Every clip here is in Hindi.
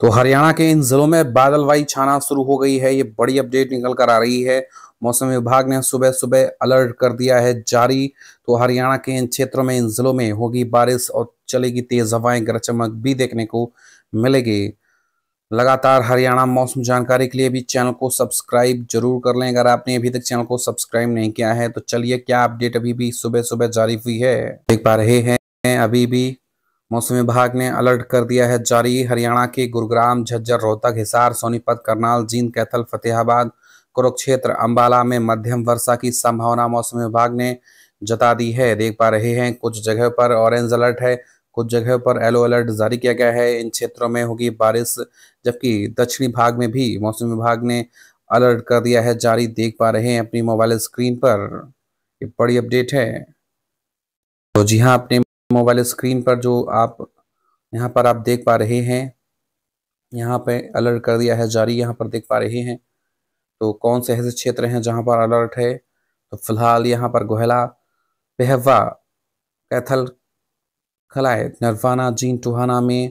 तो हरियाणा के इन जिलों में बादलवाई छाना शुरू हो गई है ये बड़ी अपडेट निकल कर आ रही है मौसम विभाग ने सुबह सुबह अलर्ट कर दिया है जारी तो हरियाणा के इन क्षेत्रों में इन जिलों में होगी बारिश और चलेगी तेज हवाएं गरज चमक भी देखने को मिलेगी लगातार हरियाणा मौसम जानकारी के लिए भी चैनल को सब्सक्राइब जरूर कर लें अगर आपने अभी तक चैनल को सब्सक्राइब नहीं किया है तो चलिए क्या अपडेट अभी भी सुबह सुबह जारी हुई है देख पा रहे हैं अभी भी मौसम विभाग ने अलर्ट कर दिया है जारी हरियाणा के गुरुग्राम झज्जर रोहतक हिसार सोनीपत करनाल जींद कैथल फतेहाबाद कुरुक्षेत्र अंबाला में मध्यम वर्षा की संभावना मौसम विभाग ने जता दी है देख पा रहे हैं कुछ जगह पर ऑरेंज अलर्ट है कुछ जगह पर येलो अलर्ट जारी किया गया है इन क्षेत्रों में होगी बारिश जबकि दक्षिणी भाग में भी मौसम विभाग ने अलर्ट कर दिया है जारी देख पा रहे हैं अपनी मोबाइल स्क्रीन पर ये बड़ी अपडेट है तो जी हाँ अपने मोबाइल स्क्रीन पर जो आप यहाँ पर आप देख पा रहे हैं यहाँ पे अलर्ट कर दिया है जारी यहाँ पर देख पा रहे हैं तो कौन से ऐसे क्षेत्र हैं जहाँ पर अलर्ट है तो फिलहाल यहाँ पर गोहला पेहवा कैथल खलाय नरवाना जीन टुहाना में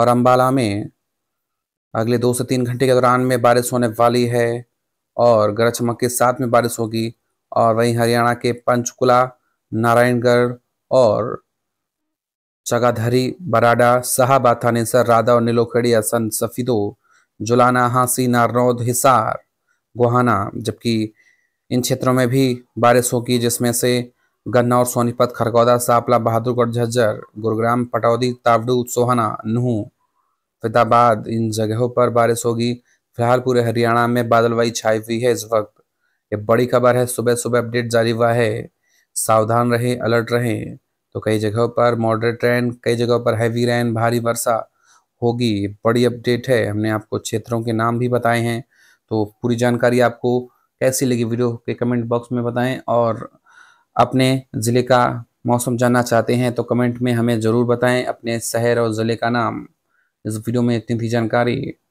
और अम्बाला में अगले दो से तीन घंटे के दौरान में बारिश होने वाली है और गरज चमक के साथ में बारिश होगी और वहीं हरियाणा के पंचकुला नारायणगढ़ और चगाधरी बराडा साहबा थानेसर राधा और नीलोखड़ी असन सफीदो जुलाना हांसी नारनौद हिसार गुहाना जबकि इन क्षेत्रों में भी बारिश होगी जिसमें से गन्ना और सोनीपत खरगौदा सापला बहादुरगढ़ झज्जर गुरुग्राम पटौदी तावडू सोहना नूह फतेहाबाद इन जगहों पर बारिश होगी फिलहाल पूरे हरियाणा में बादलवाई छाई हुई है इस वक्त ये बड़ी खबर है सुबह सुबह अपडेट जारी हुआ है सावधान रहें अलर्ट रहें तो कई जगहों पर मॉडरेट रैन कई जगहों पर हैवी रैन भारी वर्षा होगी बड़ी अपडेट है हमने आपको क्षेत्रों के नाम भी बताए हैं तो पूरी जानकारी आपको कैसी लगी वीडियो के कमेंट बॉक्स में बताएं और अपने ज़िले का मौसम जानना चाहते हैं तो कमेंट में हमें ज़रूर बताएं अपने शहर और ज़िले का नाम इस वीडियो में इतनी थी जानकारी